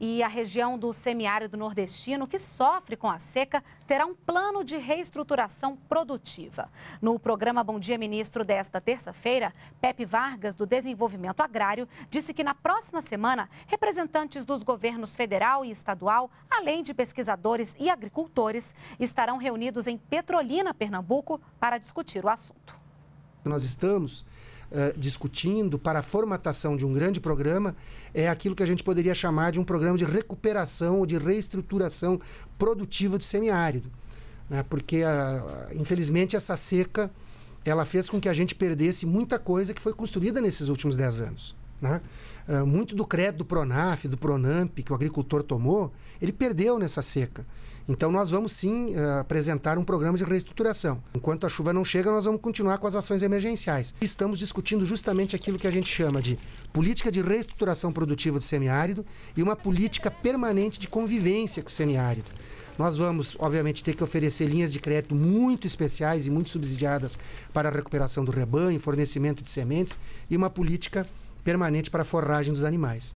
E a região do semiárido nordestino que sofre com a seca terá um plano de reestruturação produtiva. No programa Bom Dia Ministro desta terça-feira, Pepe Vargas, do Desenvolvimento Agrário, disse que na próxima semana, representantes dos governos federal e estadual, além de pesquisadores e agricultores, estarão reunidos em Petrolina, Pernambuco, para discutir o assunto que nós estamos uh, discutindo para a formatação de um grande programa é aquilo que a gente poderia chamar de um programa de recuperação ou de reestruturação produtiva do semiárido. Né? Porque, uh, infelizmente, essa seca ela fez com que a gente perdesse muita coisa que foi construída nesses últimos 10 anos. Né? Uh, muito do crédito do Pronaf, do Pronamp que o agricultor tomou, ele perdeu nessa seca. Então nós vamos sim uh, apresentar um programa de reestruturação. Enquanto a chuva não chega, nós vamos continuar com as ações emergenciais. Estamos discutindo justamente aquilo que a gente chama de política de reestruturação produtiva do semiárido e uma política permanente de convivência com o semiárido. Nós vamos, obviamente, ter que oferecer linhas de crédito muito especiais e muito subsidiadas para a recuperação do rebanho, fornecimento de sementes e uma política permanente para a forragem dos animais.